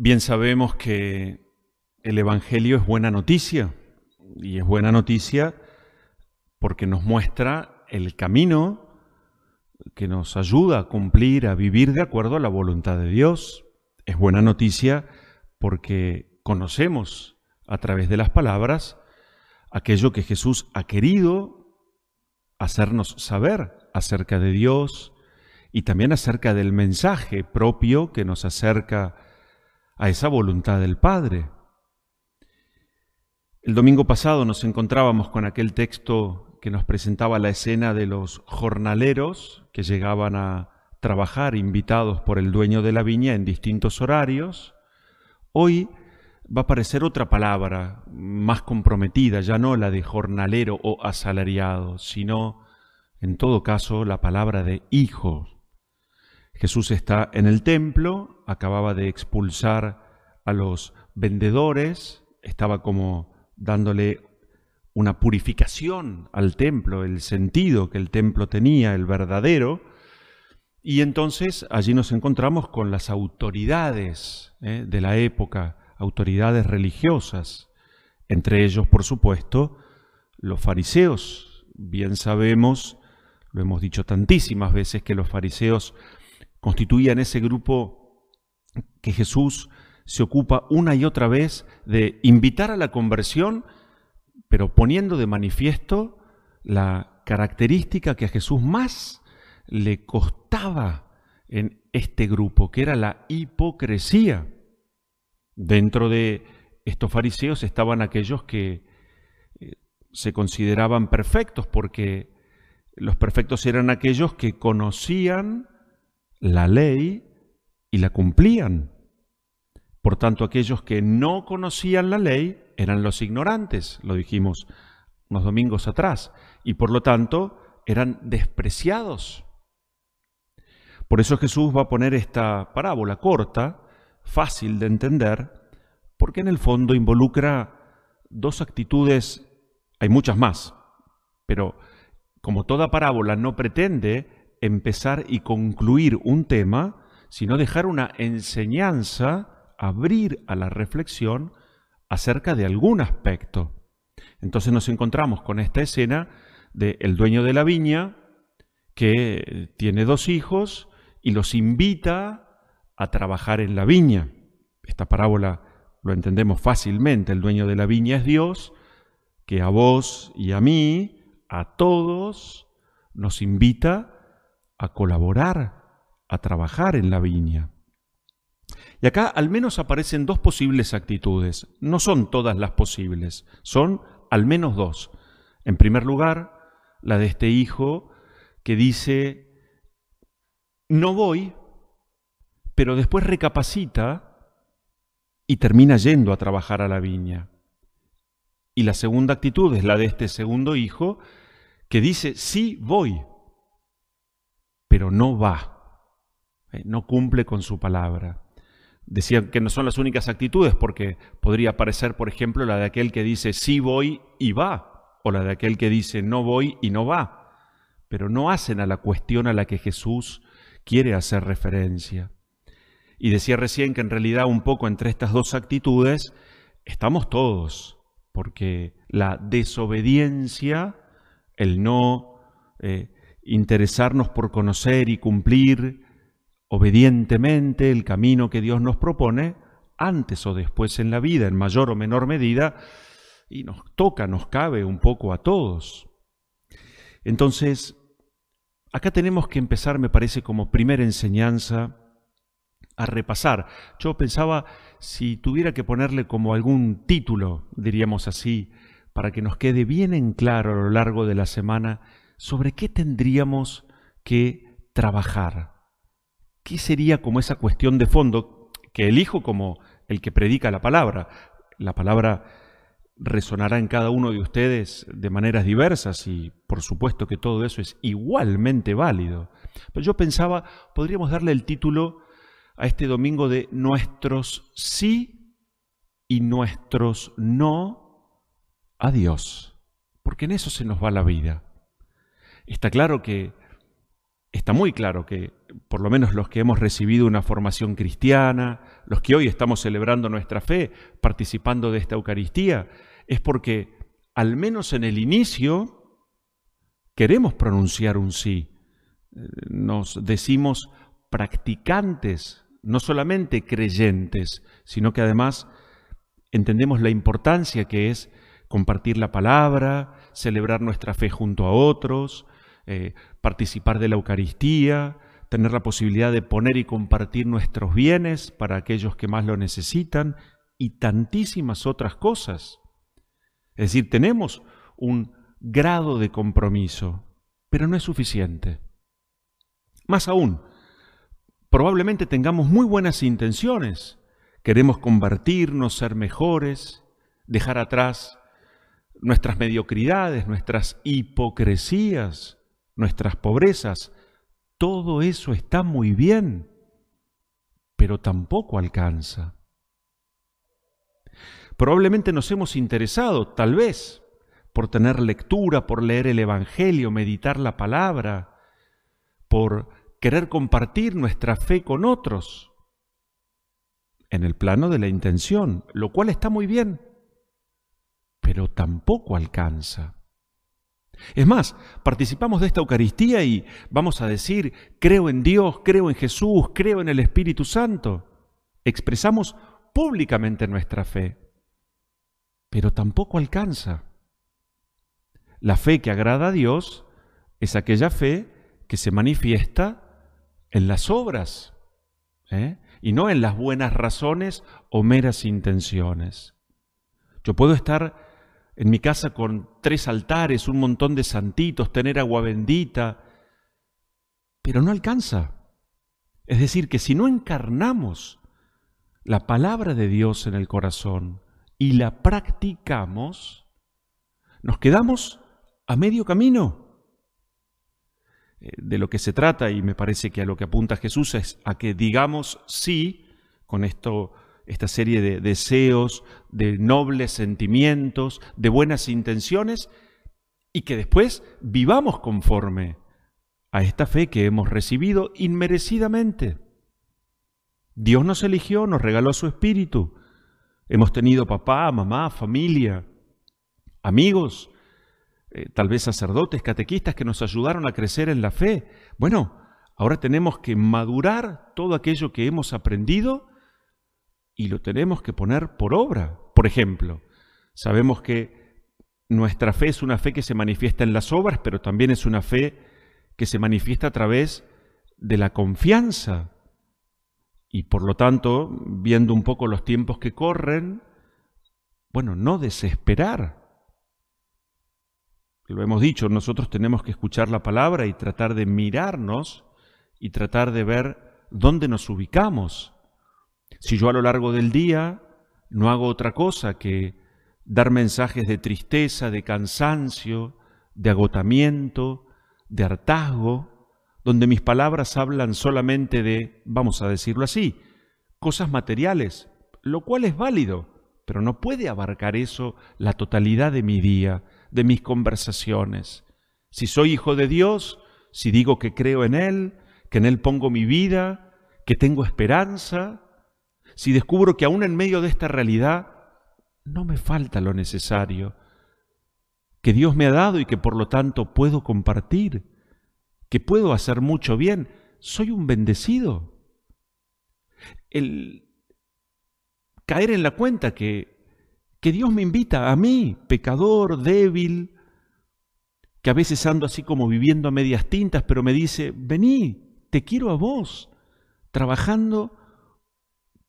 Bien sabemos que el Evangelio es buena noticia y es buena noticia porque nos muestra el camino que nos ayuda a cumplir, a vivir de acuerdo a la voluntad de Dios. Es buena noticia porque conocemos a través de las palabras aquello que Jesús ha querido hacernos saber acerca de Dios y también acerca del mensaje propio que nos acerca a esa voluntad del Padre. El domingo pasado nos encontrábamos con aquel texto que nos presentaba la escena de los jornaleros que llegaban a trabajar invitados por el dueño de la viña en distintos horarios. Hoy va a aparecer otra palabra más comprometida, ya no la de jornalero o asalariado, sino en todo caso la palabra de hijo. Jesús está en el templo acababa de expulsar a los vendedores, estaba como dándole una purificación al templo, el sentido que el templo tenía, el verdadero, y entonces allí nos encontramos con las autoridades ¿eh? de la época, autoridades religiosas, entre ellos, por supuesto, los fariseos. Bien sabemos, lo hemos dicho tantísimas veces, que los fariseos constituían ese grupo que Jesús se ocupa una y otra vez de invitar a la conversión, pero poniendo de manifiesto la característica que a Jesús más le costaba en este grupo, que era la hipocresía. Dentro de estos fariseos estaban aquellos que eh, se consideraban perfectos, porque los perfectos eran aquellos que conocían la ley y la cumplían. Por tanto, aquellos que no conocían la ley eran los ignorantes, lo dijimos unos domingos atrás, y por lo tanto eran despreciados. Por eso Jesús va a poner esta parábola corta, fácil de entender, porque en el fondo involucra dos actitudes, hay muchas más, pero como toda parábola no pretende empezar y concluir un tema, sino dejar una enseñanza, abrir a la reflexión acerca de algún aspecto. Entonces nos encontramos con esta escena de el dueño de la viña que tiene dos hijos y los invita a trabajar en la viña. Esta parábola lo entendemos fácilmente, el dueño de la viña es Dios, que a vos y a mí, a todos, nos invita a colaborar a trabajar en la viña. Y acá al menos aparecen dos posibles actitudes. No son todas las posibles, son al menos dos. En primer lugar, la de este hijo que dice, no voy, pero después recapacita y termina yendo a trabajar a la viña. Y la segunda actitud es la de este segundo hijo que dice, sí voy, pero no va. Eh, no cumple con su palabra. Decía que no son las únicas actitudes, porque podría aparecer, por ejemplo, la de aquel que dice sí voy y va, o la de aquel que dice no voy y no va, pero no hacen a la cuestión a la que Jesús quiere hacer referencia. Y decía recién que en realidad un poco entre estas dos actitudes estamos todos, porque la desobediencia, el no eh, interesarnos por conocer y cumplir, obedientemente el camino que Dios nos propone, antes o después en la vida, en mayor o menor medida, y nos toca, nos cabe un poco a todos. Entonces, acá tenemos que empezar, me parece, como primera enseñanza a repasar. Yo pensaba, si tuviera que ponerle como algún título, diríamos así, para que nos quede bien en claro a lo largo de la semana, sobre qué tendríamos que trabajar. ¿qué sería como esa cuestión de fondo que elijo como el que predica la palabra? La palabra resonará en cada uno de ustedes de maneras diversas y por supuesto que todo eso es igualmente válido. Pero yo pensaba, podríamos darle el título a este domingo de nuestros sí y nuestros no a Dios, porque en eso se nos va la vida. Está claro que está muy claro que, por lo menos los que hemos recibido una formación cristiana, los que hoy estamos celebrando nuestra fe, participando de esta Eucaristía, es porque, al menos en el inicio, queremos pronunciar un sí. Eh, nos decimos practicantes, no solamente creyentes, sino que además entendemos la importancia que es compartir la palabra, celebrar nuestra fe junto a otros, eh, participar de la Eucaristía, tener la posibilidad de poner y compartir nuestros bienes para aquellos que más lo necesitan y tantísimas otras cosas. Es decir, tenemos un grado de compromiso, pero no es suficiente. Más aún, probablemente tengamos muy buenas intenciones. Queremos convertirnos, ser mejores, dejar atrás nuestras mediocridades, nuestras hipocresías, nuestras pobrezas, todo eso está muy bien, pero tampoco alcanza. Probablemente nos hemos interesado, tal vez, por tener lectura, por leer el Evangelio, meditar la palabra, por querer compartir nuestra fe con otros, en el plano de la intención, lo cual está muy bien, pero tampoco alcanza. Es más, participamos de esta Eucaristía y vamos a decir, creo en Dios, creo en Jesús, creo en el Espíritu Santo. Expresamos públicamente nuestra fe, pero tampoco alcanza. La fe que agrada a Dios es aquella fe que se manifiesta en las obras ¿eh? y no en las buenas razones o meras intenciones. Yo puedo estar en mi casa con tres altares, un montón de santitos, tener agua bendita, pero no alcanza. Es decir, que si no encarnamos la palabra de Dios en el corazón y la practicamos, nos quedamos a medio camino. Eh, de lo que se trata, y me parece que a lo que apunta Jesús es a que digamos sí, con esto esta serie de deseos, de nobles sentimientos, de buenas intenciones, y que después vivamos conforme a esta fe que hemos recibido inmerecidamente. Dios nos eligió, nos regaló su espíritu. Hemos tenido papá, mamá, familia, amigos, eh, tal vez sacerdotes, catequistas que nos ayudaron a crecer en la fe. Bueno, ahora tenemos que madurar todo aquello que hemos aprendido y lo tenemos que poner por obra. Por ejemplo, sabemos que nuestra fe es una fe que se manifiesta en las obras, pero también es una fe que se manifiesta a través de la confianza. Y por lo tanto, viendo un poco los tiempos que corren, bueno, no desesperar. Lo hemos dicho, nosotros tenemos que escuchar la palabra y tratar de mirarnos y tratar de ver dónde nos ubicamos si yo a lo largo del día no hago otra cosa que dar mensajes de tristeza, de cansancio, de agotamiento, de hartazgo, donde mis palabras hablan solamente de, vamos a decirlo así, cosas materiales, lo cual es válido, pero no puede abarcar eso la totalidad de mi día, de mis conversaciones. Si soy hijo de Dios, si digo que creo en Él, que en Él pongo mi vida, que tengo esperanza, si descubro que aún en medio de esta realidad no me falta lo necesario, que Dios me ha dado y que por lo tanto puedo compartir, que puedo hacer mucho bien, soy un bendecido. El caer en la cuenta que, que Dios me invita a mí, pecador, débil, que a veces ando así como viviendo a medias tintas, pero me dice, vení, te quiero a vos, trabajando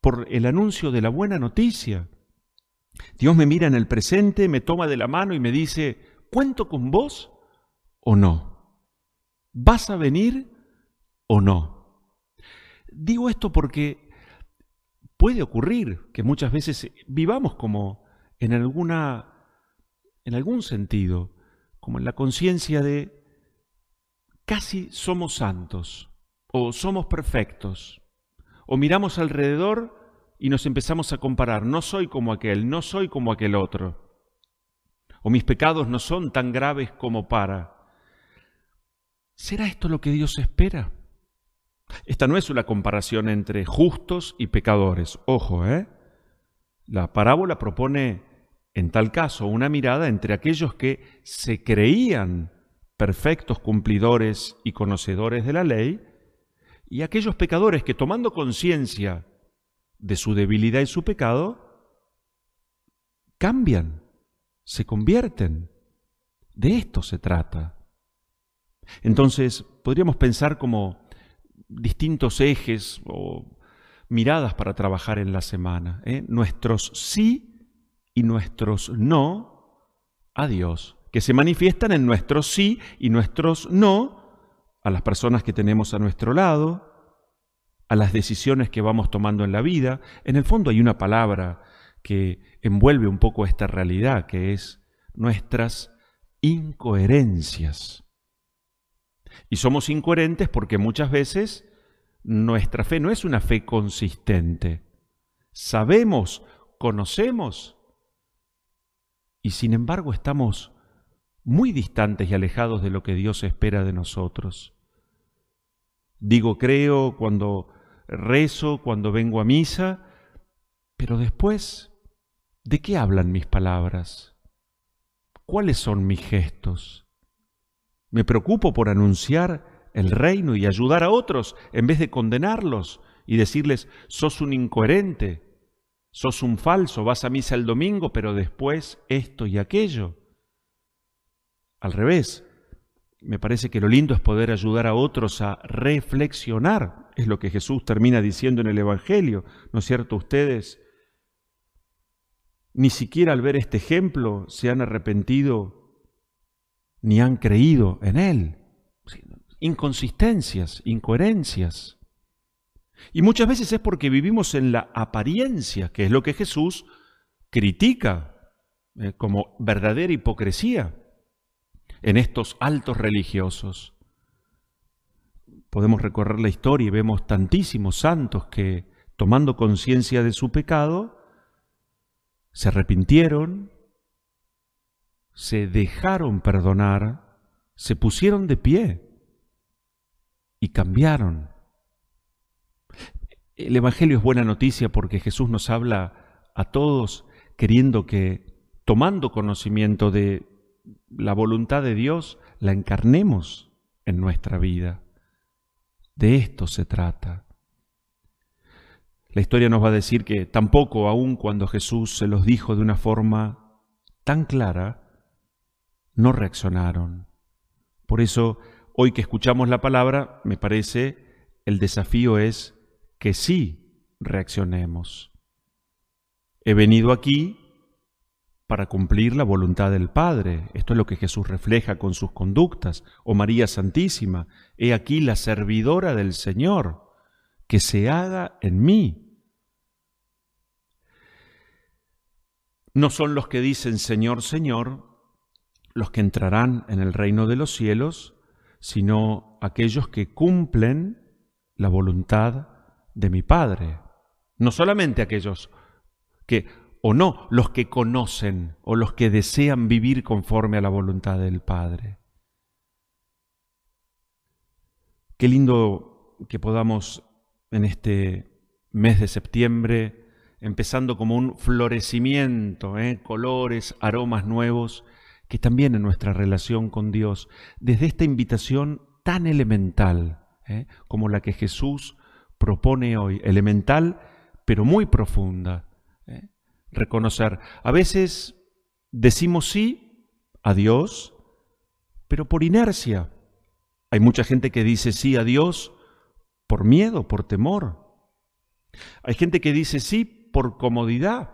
por el anuncio de la buena noticia. Dios me mira en el presente, me toma de la mano y me dice, ¿cuento con vos o no? ¿Vas a venir o no? Digo esto porque puede ocurrir que muchas veces vivamos como en alguna en algún sentido, como en la conciencia de casi somos santos o somos perfectos o miramos alrededor y nos empezamos a comparar, no soy como aquel, no soy como aquel otro, o mis pecados no son tan graves como para. ¿Será esto lo que Dios espera? Esta no es una comparación entre justos y pecadores, ojo, ¿eh? La parábola propone, en tal caso, una mirada entre aquellos que se creían perfectos cumplidores y conocedores de la ley, y aquellos pecadores que tomando conciencia de su debilidad y su pecado, cambian, se convierten. De esto se trata. Entonces, podríamos pensar como distintos ejes o miradas para trabajar en la semana. ¿eh? Nuestros sí y nuestros no a Dios, que se manifiestan en nuestros sí y nuestros no a las personas que tenemos a nuestro lado, a las decisiones que vamos tomando en la vida. En el fondo hay una palabra que envuelve un poco esta realidad, que es nuestras incoherencias. Y somos incoherentes porque muchas veces nuestra fe no es una fe consistente. Sabemos, conocemos, y sin embargo estamos muy distantes y alejados de lo que Dios espera de nosotros. Digo creo cuando rezo, cuando vengo a misa, pero después, ¿de qué hablan mis palabras? ¿Cuáles son mis gestos? Me preocupo por anunciar el reino y ayudar a otros en vez de condenarlos y decirles, sos un incoherente, sos un falso, vas a misa el domingo, pero después esto y aquello. Al revés, me parece que lo lindo es poder ayudar a otros a reflexionar, es lo que Jesús termina diciendo en el Evangelio, ¿no es cierto? Ustedes ni siquiera al ver este ejemplo se han arrepentido ni han creído en él. Inconsistencias, incoherencias. Y muchas veces es porque vivimos en la apariencia, que es lo que Jesús critica eh, como verdadera hipocresía en estos altos religiosos. Podemos recorrer la historia y vemos tantísimos santos que, tomando conciencia de su pecado, se arrepintieron, se dejaron perdonar, se pusieron de pie y cambiaron. El Evangelio es buena noticia porque Jesús nos habla a todos queriendo que, tomando conocimiento de la voluntad de Dios la encarnemos en nuestra vida. De esto se trata. La historia nos va a decir que tampoco aun cuando Jesús se los dijo de una forma tan clara, no reaccionaron. Por eso, hoy que escuchamos la palabra, me parece, el desafío es que sí reaccionemos. He venido aquí para cumplir la voluntad del Padre. Esto es lo que Jesús refleja con sus conductas. O oh María Santísima, he aquí la servidora del Señor, que se haga en mí. No son los que dicen Señor, Señor, los que entrarán en el reino de los cielos, sino aquellos que cumplen la voluntad de mi Padre. No solamente aquellos que o no los que conocen o los que desean vivir conforme a la voluntad del Padre. Qué lindo que podamos en este mes de septiembre, empezando como un florecimiento, ¿eh? colores, aromas nuevos, que también en nuestra relación con Dios, desde esta invitación tan elemental ¿eh? como la que Jesús propone hoy, elemental pero muy profunda, reconocer. A veces decimos sí a Dios, pero por inercia. Hay mucha gente que dice sí a Dios por miedo, por temor. Hay gente que dice sí por comodidad,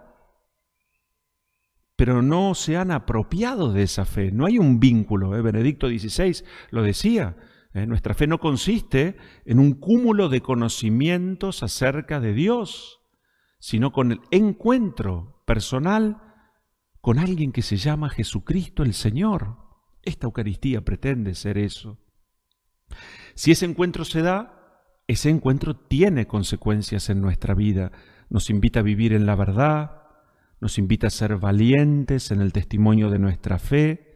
pero no se han apropiado de esa fe. No hay un vínculo. ¿eh? Benedicto 16 lo decía. ¿eh? Nuestra fe no consiste en un cúmulo de conocimientos acerca de Dios, sino con el encuentro personal con alguien que se llama Jesucristo el Señor. Esta Eucaristía pretende ser eso. Si ese encuentro se da, ese encuentro tiene consecuencias en nuestra vida. Nos invita a vivir en la verdad, nos invita a ser valientes en el testimonio de nuestra fe.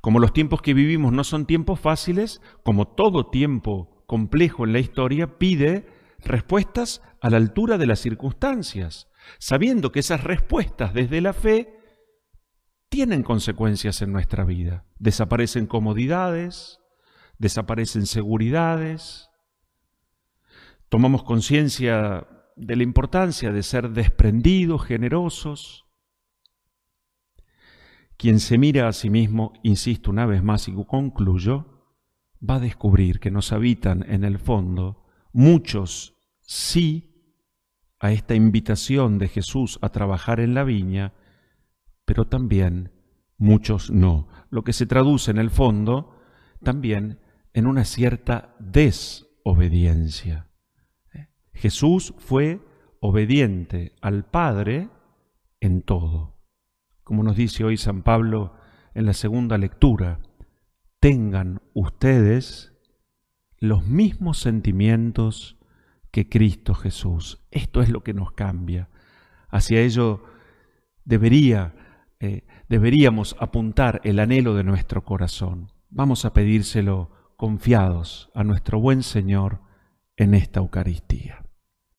Como los tiempos que vivimos no son tiempos fáciles, como todo tiempo complejo en la historia, pide respuestas a la altura de las circunstancias sabiendo que esas respuestas desde la fe tienen consecuencias en nuestra vida. Desaparecen comodidades, desaparecen seguridades, tomamos conciencia de la importancia de ser desprendidos, generosos. Quien se mira a sí mismo, insisto una vez más y concluyo, va a descubrir que nos habitan en el fondo muchos sí a esta invitación de Jesús a trabajar en la viña, pero también muchos no, lo que se traduce en el fondo también en una cierta desobediencia. Jesús fue obediente al Padre en todo. Como nos dice hoy San Pablo en la segunda lectura, tengan ustedes los mismos sentimientos que Cristo Jesús. Esto es lo que nos cambia. Hacia ello debería, eh, deberíamos apuntar el anhelo de nuestro corazón. Vamos a pedírselo confiados a nuestro buen Señor en esta Eucaristía.